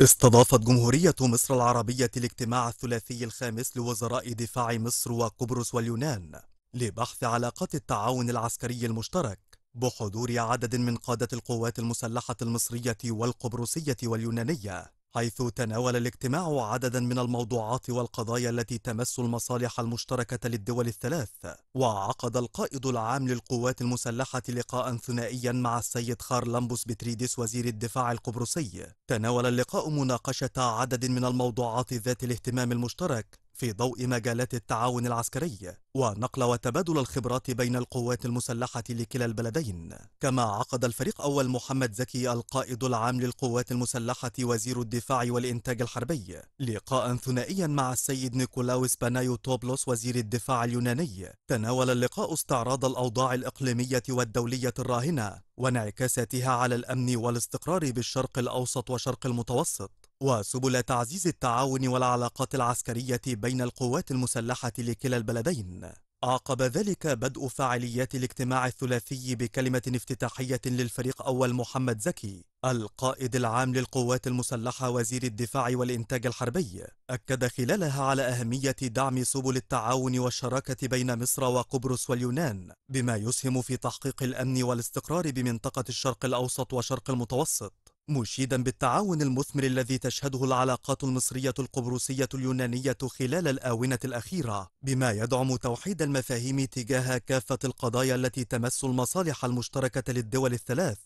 استضافت جمهورية مصر العربية الاجتماع الثلاثي الخامس لوزراء دفاع مصر وقبرص واليونان لبحث علاقات التعاون العسكري المشترك بحضور عدد من قادة القوات المسلحة المصرية والقبرصية واليونانية حيث تناول الاجتماع عددا من الموضوعات والقضايا التي تمس المصالح المشتركة للدول الثلاث وعقد القائد العام للقوات المسلحة لقاء ثنائيا مع السيد خارلمبوس بتريديس وزير الدفاع القبرصي تناول اللقاء مناقشة عدد من الموضوعات ذات الاهتمام المشترك في ضوء مجالات التعاون العسكري ونقل وتبادل الخبرات بين القوات المسلحة لكلا البلدين كما عقد الفريق أول محمد زكي القائد العام للقوات المسلحة وزير الدفاع والإنتاج الحربي لقاء ثنائيا مع السيد نيكولاوس بانايو توبلوس وزير الدفاع اليوناني تناول اللقاء استعراض الأوضاع الإقليمية والدولية الراهنة وانعكاساتها على الأمن والاستقرار بالشرق الأوسط وشرق المتوسط وسبل تعزيز التعاون والعلاقات العسكرية بين القوات المسلحة لكلا البلدين عقب ذلك بدء فعاليات الاجتماع الثلاثي بكلمة افتتاحية للفريق أول محمد زكي القائد العام للقوات المسلحة وزير الدفاع والإنتاج الحربي أكد خلالها على أهمية دعم سبل التعاون والشراكة بين مصر وقبرص واليونان بما يسهم في تحقيق الأمن والاستقرار بمنطقة الشرق الأوسط وشرق المتوسط مشيدا بالتعاون المثمر الذي تشهده العلاقات المصرية القبرصية اليونانية خلال الآونة الأخيرة بما يدعم توحيد المفاهيم تجاه كافة القضايا التي تمس المصالح المشتركة للدول الثلاث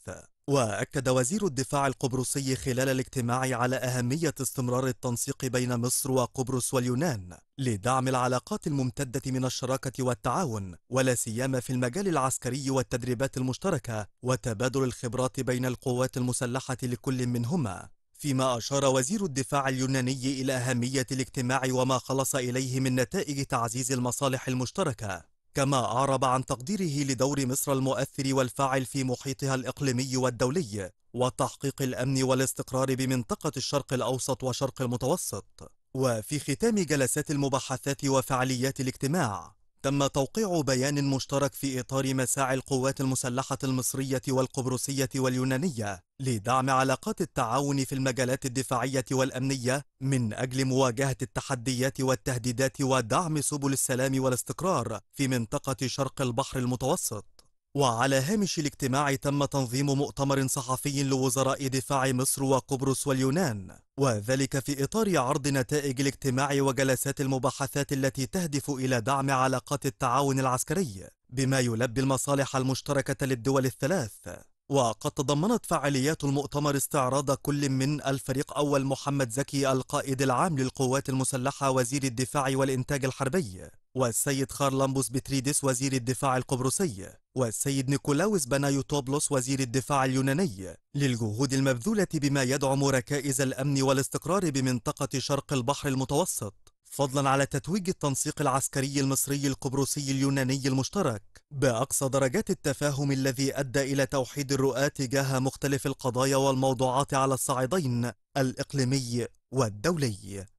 وأكد وزير الدفاع القبرصي خلال الاجتماع على أهمية استمرار التنسيق بين مصر وقبرص واليونان لدعم العلاقات الممتدة من الشراكة والتعاون ولا سيما في المجال العسكري والتدريبات المشتركة وتبادل الخبرات بين القوات المسلحة لكل منهما فيما أشار وزير الدفاع اليوناني إلى أهمية الاجتماع وما خلص إليه من نتائج تعزيز المصالح المشتركة كما أعرب عن تقديره لدور مصر المؤثر والفاعل في محيطها الإقليمي والدولي وتحقيق الأمن والاستقرار بمنطقة الشرق الأوسط وشرق المتوسط وفي ختام جلسات المباحثات وفعاليات الاجتماع تم توقيع بيان مشترك في إطار مساعي القوات المسلحة المصرية والقبرصية واليونانية لدعم علاقات التعاون في المجالات الدفاعية والأمنية من أجل مواجهة التحديات والتهديدات ودعم سبل السلام والاستقرار في منطقة شرق البحر المتوسط وعلى هامش الاجتماع تم تنظيم مؤتمر صحفي لوزراء دفاع مصر وقبرص واليونان وذلك في إطار عرض نتائج الاجتماع وجلسات المباحثات التي تهدف إلى دعم علاقات التعاون العسكري بما يلبي المصالح المشتركة للدول الثلاث وقد تضمنت فعاليات المؤتمر استعراض كل من الفريق أول محمد زكي القائد العام للقوات المسلحة وزير الدفاع والإنتاج الحربي والسيد خارلامبوس بتريدس وزير الدفاع القبرصي والسيد نيكولاوس بنايوتوبلوس وزير الدفاع اليوناني للجهود المبذولة بما يدعم ركائز الأمن والاستقرار بمنطقة شرق البحر المتوسط فضلا على تتويج التنسيق العسكري المصري القبرصي اليوناني المشترك بأقصى درجات التفاهم الذي أدى إلى توحيد الرؤى تجاه مختلف القضايا والموضوعات على الصعيدين الإقليمي والدولي